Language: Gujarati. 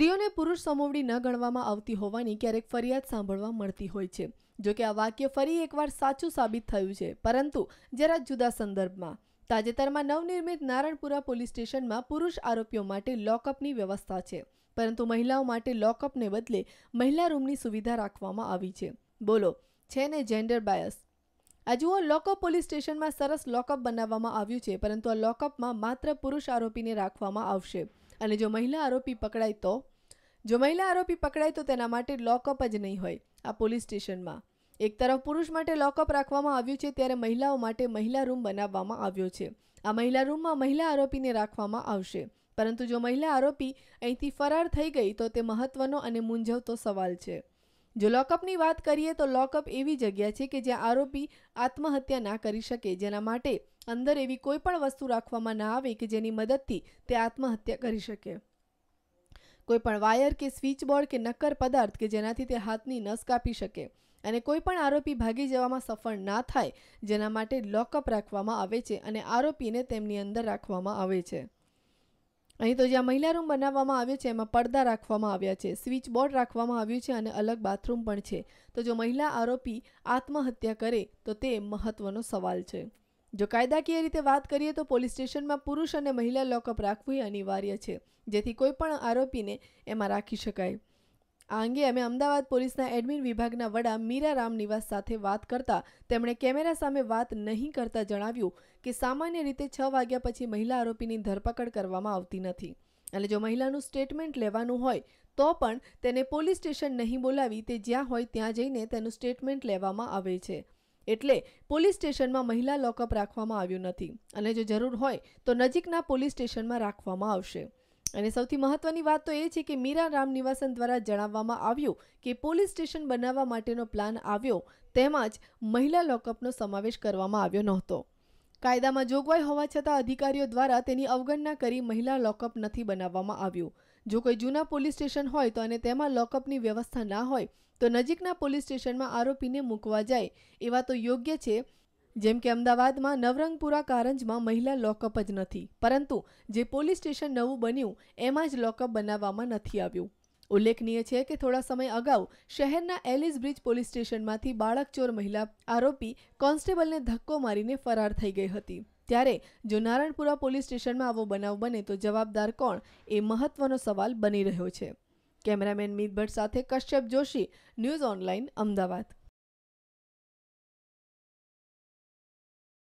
સ્ત્રીઓને પુરુષ સમોવડી ન ગણવામાં આવતી હોવાની ક્યારેક ફરિયાદ સાંભળવા મળતી હોય છે જોકે આ વાક્ય ફરી એકવાર સાચું સાબિત થયું છે પરંતુ જરા જુદા સંદર્ભમાં તાજેતરમાં નવનિર્મિત નારણપુરા પોલીસ સ્ટેશનમાં પુરુષ આરોપીઓ માટે લોકઅપની વ્યવસ્થા છે પરંતુ મહિલાઓ માટે લોકઅપને બદલે મહિલા રૂમની સુવિધા રાખવામાં આવી છે બોલો છે ને જેન્ડર બાયસ આજુઓ જુઓ લોકઅપ પોલીસ સ્ટેશનમાં સરસ લોકઅપ બનાવવામાં આવ્યું છે પરંતુ આ લોકઅપમાં માત્ર પુરુષ આરોપીને રાખવામાં આવશે અને જો મહિલા આરોપી પકડાય તો જો મહિલા આરોપી પકડાય તો તેના માટે લોકઅપ જ નહીં હોય આ પોલીસ સ્ટેશનમાં એક તરફ પુરુષ માટે લોકઅપ રાખવામાં આવ્યું છે ત્યારે મહિલાઓ માટે મહિલા રૂમ બનાવવામાં આવ્યો છે આ મહિલા રૂમમાં મહિલા આરોપીને રાખવામાં આવશે પરંતુ જો મહિલા આરોપી અહીંથી ફરાર થઈ ગઈ તો તે મહત્વનો અને મૂંઝવતો સવાલ છે જો લોકઅપની વાત કરીએ તો લોકઅપ એવી જગ્યા છે કે જ્યાં આરોપી આત્મહત્યા ના કરી શકે જેના માટે અંદર એવી કોઈ પણ વસ્તુ રાખવામાં ના આવે કે જેની મદદથી તે આત્મહત્યા કરી શકે કોઈપણ વાયર કે સ્વિચ બોર્ડ કે નક્કર પદાર્થ કે જેનાથી તે હાથની નસ કાપી શકે અને કોઈ પણ આરોપી ભાગી જવામાં સફળ ના થાય જેના માટે લોકઅપ રાખવામાં આવે છે અને આરોપીને તેમની અંદર રાખવામાં આવે છે અહીં તો જ્યાં મહિલા રૂમ બનાવવામાં આવ્યો છે એમાં પડદા રાખવામાં આવ્યા છે સ્વિચ બોર્ડ રાખવામાં આવ્યું છે અને અલગ બાથરૂમ પણ છે તો જો મહિલા આરોપી આત્મહત્યા કરે તો તે મહત્વનો સવાલ છે જો કાયદાકીય રીતે વાત કરીએ તો પોલીસ સ્ટેશનમાં પુરુષ અને મહિલા લોકઅપ રાખવું અનિવાર્ય છે જેથી કોઈ પણ આરોપીને એમાં રાખી શકાય આ અંગે અમે અમદાવાદ પોલીસના એડમિન વિભાગના વડા મીરા રામનિવાસ સાથે વાત કરતા તેમણે કેમેરા સામે વાત નહીં કરતા જણાવ્યું કે સામાન્ય રીતે છ વાગ્યા પછી મહિલા આરોપીની ધરપકડ કરવામાં આવતી નથી અને જો મહિલાનું સ્ટેટમેન્ટ લેવાનું હોય તો પણ તેને પોલીસ સ્ટેશન નહીં બોલાવી તે જ્યાં હોય ત્યાં જઈને તેનું સ્ટેટમેન્ટ લેવામાં આવે છે એટલે પોલીસ સ્ટેશનમાં મહિલા લોકઅપ રાખવામાં આવ્યું નથી અને જો જરૂર હોય તો નજીકના પોલીસ સ્ટેશનમાં રાખવામાં આવશે અને સૌથી મહત્વની વાત તો એ છે કે મીરા રામનિવાસન દ્વારા જણાવવામાં આવ્યું કે પોલીસ સ્ટેશન બનાવવા માટેનો પ્લાન આવ્યો તેમજ મહિલા લોકઅપનો સમાવેશ કરવામાં આવ્યો નહોતો કાયદામાં જોગવાઈ હોવા છતાં અધિકારીઓ દ્વારા તેની અવગણના કરી મહિલા લોકઅપ નથી બનાવવામાં આવ્યું જો કોઈ જૂના પોલીસ સ્ટેશન હોય તો અને તેમાં લોકઅપની વ્યવસ્થા ના હોય તો નજીકના પોલીસ સ્ટેશનમાં આરોપીને મૂકવા જાય એવા તો યોગ્ય છે જેમ કે અમદાવાદમાં નવરંગપુરા કારંજમાં મહિલા લોકઅપ જ નથી પરંતુ જે પોલીસ સ્ટેશન નવું બન્યું એમાં જ લોકઅપ બનાવવામાં નથી આવ્યું ઉલ્લેખનીય છે કે થોડા સમય અગાઉ શહેરના એલિસ બ્રિજ પોલીસ સ્ટેશનમાંથી બાળકચોર મહિલા આરોપી કોન્સ્ટેબલને ધક્કો મારીને ફરાર થઈ ગઈ હતી ત્યારે જો નારાયણપુરા પોલીસ સ્ટેશનમાં આવો બનાવ બને તો જવાબદાર કોણ એ મહત્વનો સવાલ બની રહ્યો છે કેમેરામેન મીત ભટ્ટ સાથે કશ્યપ જોશી ન્યૂઝ ઓનલાઇન અમદાવાદ